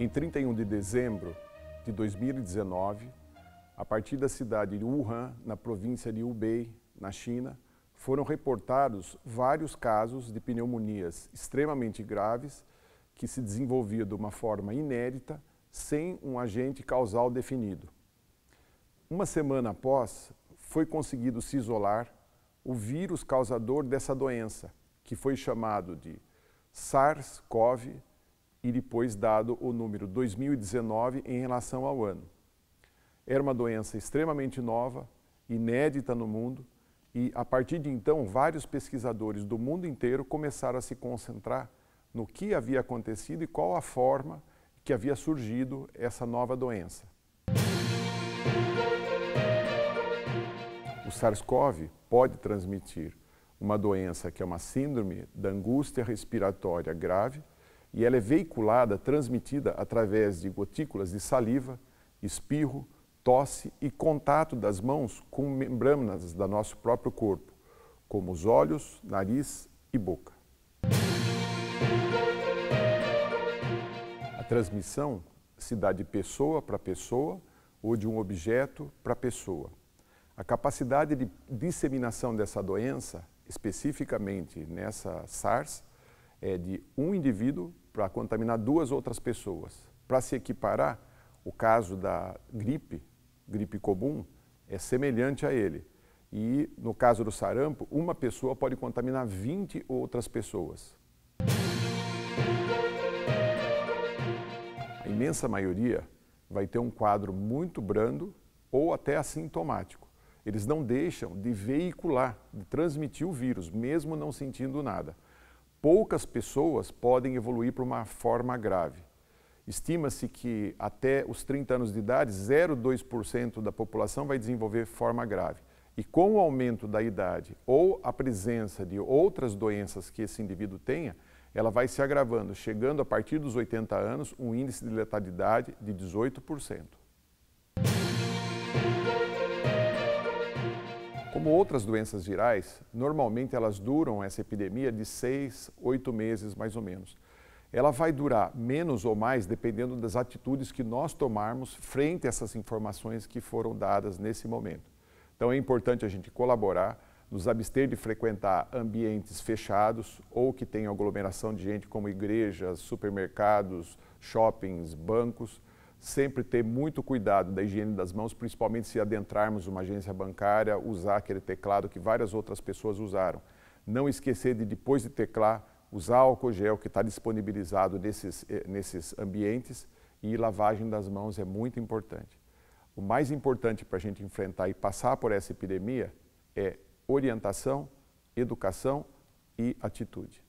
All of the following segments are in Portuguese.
Em 31 de dezembro de 2019, a partir da cidade de Wuhan, na província de Hubei, na China, foram reportados vários casos de pneumonias extremamente graves que se desenvolvia de uma forma inédita, sem um agente causal definido. Uma semana após, foi conseguido se isolar o vírus causador dessa doença, que foi chamado de SARS-CoV e depois dado o número 2019 em relação ao ano. Era uma doença extremamente nova, inédita no mundo, e a partir de então vários pesquisadores do mundo inteiro começaram a se concentrar no que havia acontecido e qual a forma que havia surgido essa nova doença. O SARS-CoV pode transmitir uma doença que é uma síndrome da angústia respiratória grave, e ela é veiculada, transmitida através de gotículas de saliva, espirro, tosse e contato das mãos com membranas do nosso próprio corpo, como os olhos, nariz e boca. A transmissão se dá de pessoa para pessoa ou de um objeto para pessoa. A capacidade de disseminação dessa doença, especificamente nessa SARS, é de um indivíduo para contaminar duas outras pessoas. Para se equiparar, o caso da gripe, gripe comum, é semelhante a ele. E no caso do sarampo, uma pessoa pode contaminar 20 outras pessoas. A imensa maioria vai ter um quadro muito brando ou até assintomático. Eles não deixam de veicular, de transmitir o vírus, mesmo não sentindo nada poucas pessoas podem evoluir para uma forma grave. Estima-se que até os 30 anos de idade, 0,2% da população vai desenvolver forma grave. E com o aumento da idade ou a presença de outras doenças que esse indivíduo tenha, ela vai se agravando, chegando a partir dos 80 anos um índice de letalidade de 18%. Como outras doenças virais, normalmente elas duram essa epidemia de seis, oito meses mais ou menos. Ela vai durar menos ou mais dependendo das atitudes que nós tomarmos frente a essas informações que foram dadas nesse momento. Então é importante a gente colaborar, nos abster de frequentar ambientes fechados ou que tenham aglomeração de gente, como igrejas, supermercados, shoppings, bancos sempre ter muito cuidado da higiene das mãos, principalmente se adentrarmos uma agência bancária, usar aquele teclado que várias outras pessoas usaram. Não esquecer de, depois de teclar, usar álcool gel que está disponibilizado nesses, eh, nesses ambientes e lavagem das mãos é muito importante. O mais importante para a gente enfrentar e passar por essa epidemia é orientação, educação e atitude.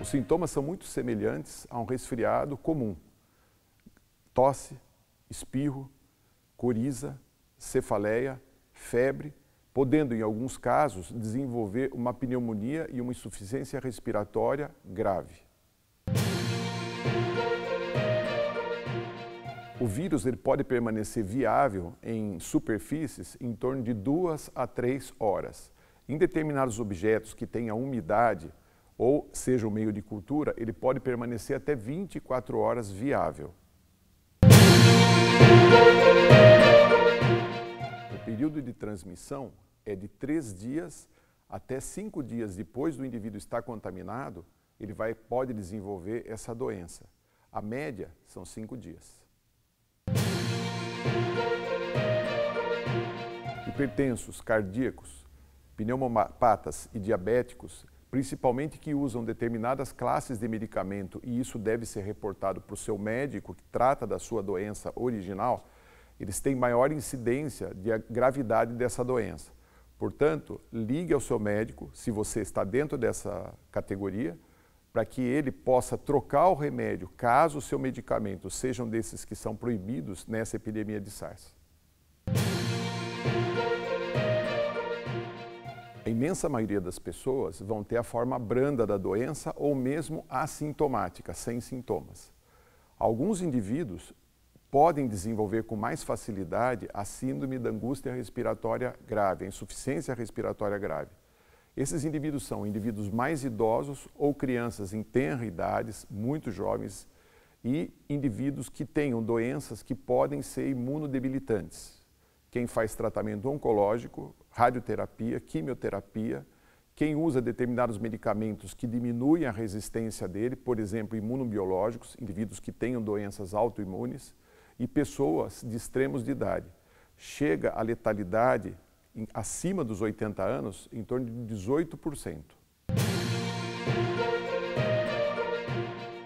Os sintomas são muito semelhantes a um resfriado comum. Tosse, espirro, coriza, cefaleia, febre, podendo, em alguns casos, desenvolver uma pneumonia e uma insuficiência respiratória grave. O vírus ele pode permanecer viável em superfícies em torno de duas a três horas. Em determinados objetos que tenham umidade, ou seja o meio de cultura, ele pode permanecer até 24 horas viável. O período de transmissão é de três dias até cinco dias depois do indivíduo estar contaminado, ele vai, pode desenvolver essa doença. A média são cinco dias. Hipertensos, cardíacos, pneumopatas e diabéticos principalmente que usam determinadas classes de medicamento, e isso deve ser reportado para o seu médico que trata da sua doença original, eles têm maior incidência de gravidade dessa doença. Portanto, ligue ao seu médico, se você está dentro dessa categoria, para que ele possa trocar o remédio, caso o seu medicamento sejam desses que são proibidos nessa epidemia de SARS. imensa maioria das pessoas vão ter a forma branda da doença ou mesmo assintomática, sem sintomas. Alguns indivíduos podem desenvolver com mais facilidade a síndrome da angústia respiratória grave, a insuficiência respiratória grave. Esses indivíduos são indivíduos mais idosos ou crianças em tenra idades, muito jovens, e indivíduos que tenham doenças que podem ser imunodebilitantes. Quem faz tratamento oncológico radioterapia, quimioterapia, quem usa determinados medicamentos que diminuem a resistência dele, por exemplo, imunobiológicos, indivíduos que tenham doenças autoimunes, e pessoas de extremos de idade. Chega a letalidade em, acima dos 80 anos em torno de 18%.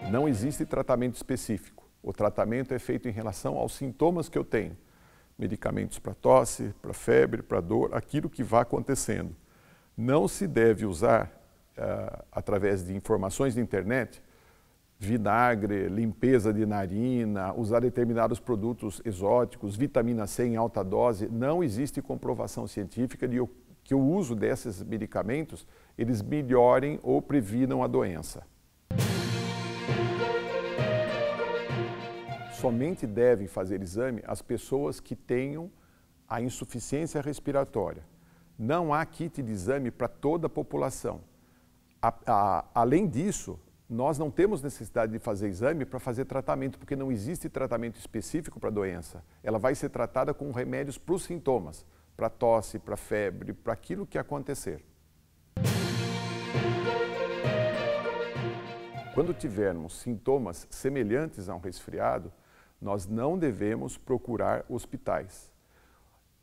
Não existe tratamento específico. O tratamento é feito em relação aos sintomas que eu tenho medicamentos para tosse, para febre, para dor, aquilo que vá acontecendo. Não se deve usar, ah, através de informações de internet, vinagre, limpeza de narina, usar determinados produtos exóticos, vitamina C em alta dose. Não existe comprovação científica de que o uso desses medicamentos eles melhorem ou previnam a doença. somente devem fazer exame as pessoas que tenham a insuficiência respiratória. Não há kit de exame para toda a população. A, a, além disso, nós não temos necessidade de fazer exame para fazer tratamento, porque não existe tratamento específico para a doença. Ela vai ser tratada com remédios para os sintomas, para tosse, para febre, para aquilo que acontecer. Quando tivermos sintomas semelhantes a um resfriado, nós não devemos procurar hospitais.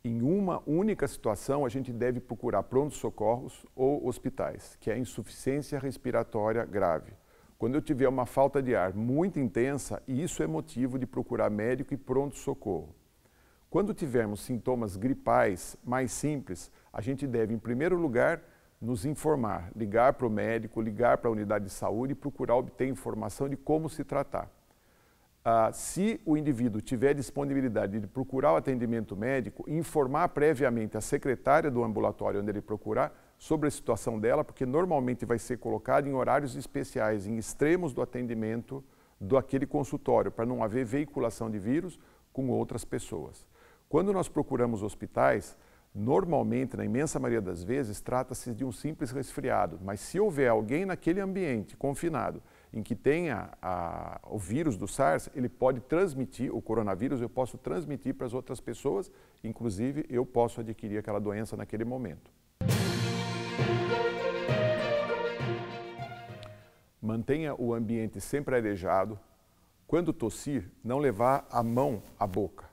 Em uma única situação, a gente deve procurar prontos-socorros ou hospitais, que é a insuficiência respiratória grave. Quando eu tiver uma falta de ar muito intensa, isso é motivo de procurar médico e pronto-socorro. Quando tivermos sintomas gripais mais simples, a gente deve, em primeiro lugar, nos informar, ligar para o médico, ligar para a unidade de saúde e procurar obter informação de como se tratar ah, se o indivíduo tiver disponibilidade de procurar o atendimento médico, informar previamente a secretária do ambulatório onde ele procurar sobre a situação dela, porque normalmente vai ser colocado em horários especiais, em extremos do atendimento do aquele consultório, para não haver veiculação de vírus com outras pessoas. Quando nós procuramos hospitais, normalmente, na imensa maioria das vezes, trata-se de um simples resfriado, mas se houver alguém naquele ambiente confinado em que tenha a, o vírus do SARS, ele pode transmitir, o coronavírus eu posso transmitir para as outras pessoas, inclusive eu posso adquirir aquela doença naquele momento. Mantenha o ambiente sempre arejado. Quando tossir, não levar a mão à boca,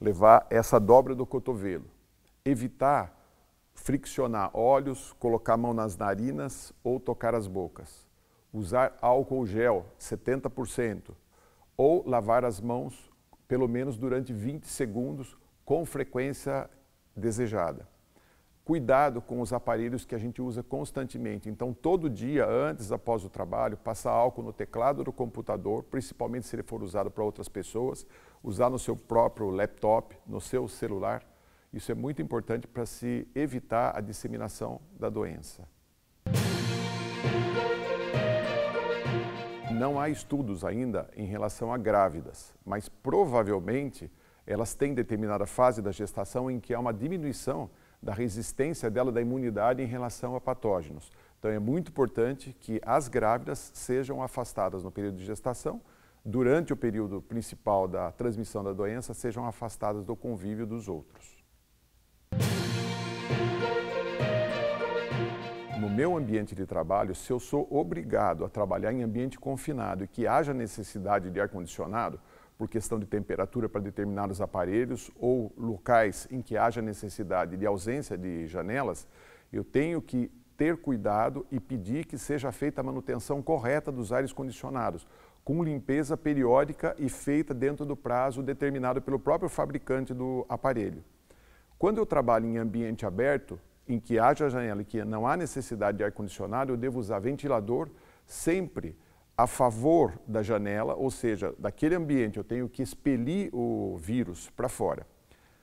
levar essa dobra do cotovelo. Evitar friccionar olhos, colocar a mão nas narinas ou tocar as bocas usar álcool gel 70% ou lavar as mãos pelo menos durante 20 segundos com frequência desejada. Cuidado com os aparelhos que a gente usa constantemente. Então, todo dia, antes, após o trabalho, passar álcool no teclado do computador, principalmente se ele for usado para outras pessoas, usar no seu próprio laptop, no seu celular. Isso é muito importante para se evitar a disseminação da doença. Não há estudos ainda em relação a grávidas, mas provavelmente elas têm determinada fase da gestação em que há uma diminuição da resistência dela da imunidade em relação a patógenos. Então é muito importante que as grávidas sejam afastadas no período de gestação, durante o período principal da transmissão da doença, sejam afastadas do convívio dos outros. meu ambiente de trabalho, se eu sou obrigado a trabalhar em ambiente confinado e que haja necessidade de ar-condicionado, por questão de temperatura para determinados aparelhos ou locais em que haja necessidade de ausência de janelas, eu tenho que ter cuidado e pedir que seja feita a manutenção correta dos ares condicionados, com limpeza periódica e feita dentro do prazo determinado pelo próprio fabricante do aparelho. Quando eu trabalho em ambiente aberto, em que haja janela e que não há necessidade de ar-condicionado, eu devo usar ventilador sempre a favor da janela, ou seja, daquele ambiente eu tenho que expelir o vírus para fora.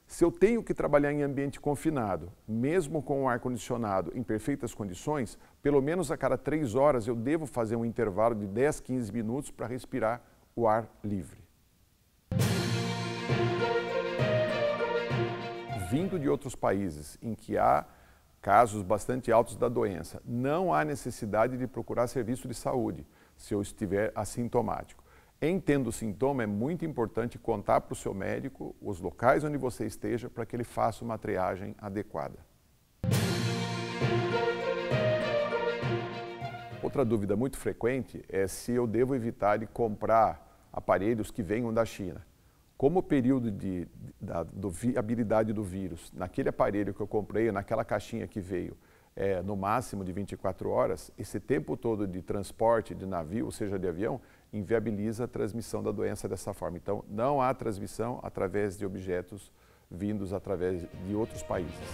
Se eu tenho que trabalhar em ambiente confinado, mesmo com o ar-condicionado em perfeitas condições, pelo menos a cada três horas eu devo fazer um intervalo de 10, 15 minutos para respirar o ar livre. Vindo de outros países em que há casos bastante altos da doença. Não há necessidade de procurar serviço de saúde se eu estiver assintomático. Em tendo sintoma, é muito importante contar para o seu médico os locais onde você esteja para que ele faça uma triagem adequada. Outra dúvida muito frequente é se eu devo evitar de comprar aparelhos que venham da China como o período de, da do viabilidade do vírus naquele aparelho que eu comprei, naquela caixinha que veio, é, no máximo de 24 horas, esse tempo todo de transporte de navio, ou seja, de avião, inviabiliza a transmissão da doença dessa forma. Então, não há transmissão através de objetos vindos através de outros países.